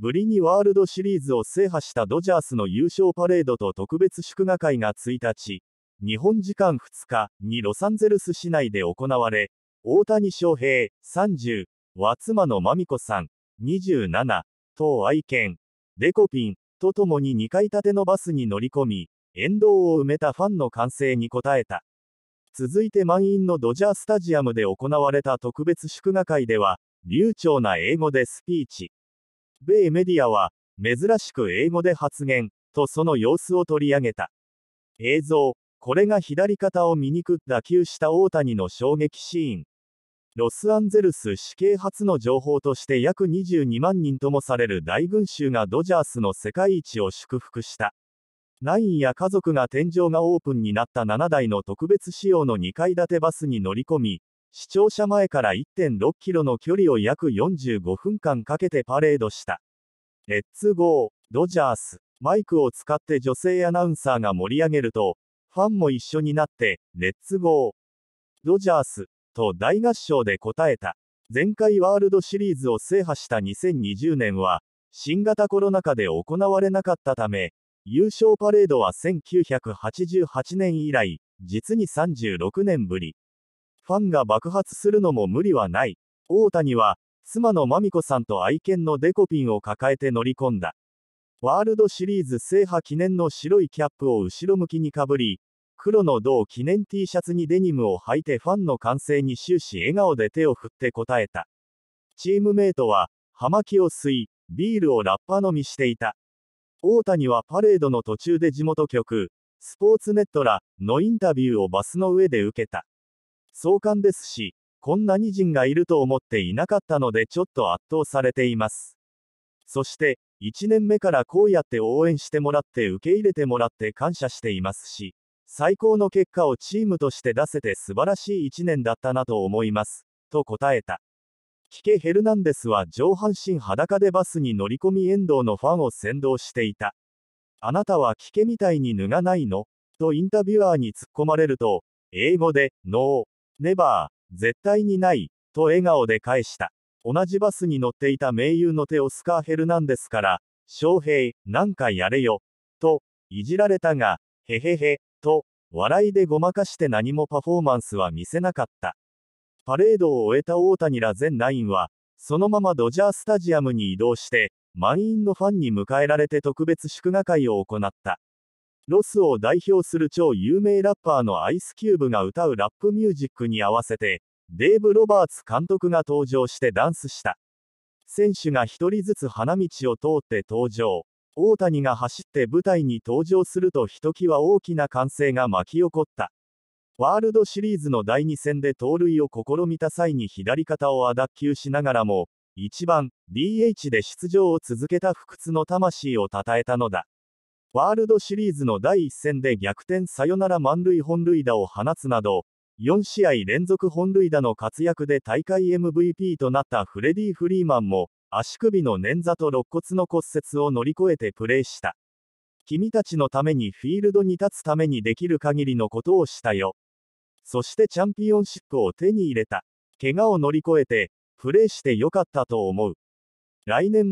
ぶりにワールドシリーズを制覇したドジャースの優勝パレードと特別祝賀会が1日、日本時間2日にロサンゼルス市内で行われ、大谷翔平、30、は妻のまみこさん、27、と愛犬、デコピン、と共に2階建てのバスに乗り込み、沿道を埋めたファンの歓声に応えた。続いて満員のドジャースタジアムで行われた特別祝賀会では、流暢な英語でスピーチ。米メディアは、珍しく英語で発言、とその様子を取り上げた。映像、これが左肩を醜く打球した大谷の衝撃シーン。ロスアンゼルス死刑初の情報として約22万人ともされる大群衆がドジャースの世界一を祝福した。ナインや家族が天井がオープンになった7台の特別仕様の2階建てバスに乗り込み、視聴者前から1.6キロの距離を約45分間かけてパレードした。レッツゴー、ドジャース。マイクを使って女性アナウンサーが盛り上げると、ファンも一緒になって、レッツゴー、ドジャース、と大合唱で答えた。前回ワールドシリーズを制覇した2020年は、新型コロナ禍で行われなかったため、優勝パレードは1988年以来、実に36年ぶり。ファンが爆発するのも無理はない。大谷は、妻のまみこさんと愛犬のデコピンを抱えて乗り込んだ。ワールドシリーズ制覇記念の白いキャップを後ろ向きにかぶり、黒の銅記念 T シャツにデニムを履いてファンの歓声に終始笑顔で手を振って応えた。チームメイトは、葉巻を吸い、ビールをラッパ飲みしていた。大谷はパレードの途中で地元局、スポーツネットらのインタビューをバスの上で受けた。壮観ですし、こんなに人がいると思っていなかったのでちょっと圧倒されています。そして、1年目からこうやって応援してもらって受け入れてもらって感謝していますし、最高の結果をチームとして出せて素晴らしい1年だったなと思います、と答えた。キケ・ヘルナンデスは上半身裸でバスに乗り込み遠藤のファンを先導していた。あなたはキケみたいに脱がないのとインタビュアーに突っ込まれると、英語で、ノーネバー、絶対にない、と笑顔で返した。同じバスに乗っていた盟友の手をスカー・ヘルナンデスから、翔平、なんかやれよ、と、いじられたが、へへへ、と、笑いでごまかして何もパフォーマンスは見せなかった。パレードを終えた大谷ら全ナインは、そのままドジャースタジアムに移動して、満員のファンに迎えられて特別祝賀会を行った。ロスを代表する超有名ラッパーのアイスキューブが歌うラップミュージックに合わせて、デーブ・ロバーツ監督が登場してダンスした。選手が一人ずつ花道を通って登場。大谷が走って舞台に登場するとひときわ大きな歓声が巻き起こった。ワールドシリーズの第2戦で盗塁を試みた際に左肩を脱臼しながらも、1番 DH で出場を続けた不屈の魂を称えたのだ。ワールドシリーズの第1戦で逆転サヨナラ満塁本塁打を放つなど、4試合連続本塁打の活躍で大会 MVP となったフレディ・フリーマンも、足首の捻挫と肋骨の骨折を乗り越えてプレーした。君たちのためにフィールドに立つためにできる限りのことをしたよ。そしてチャンピオンシップを手に入れた。怪我を乗り越えて、プレーしてよかったと思う。来年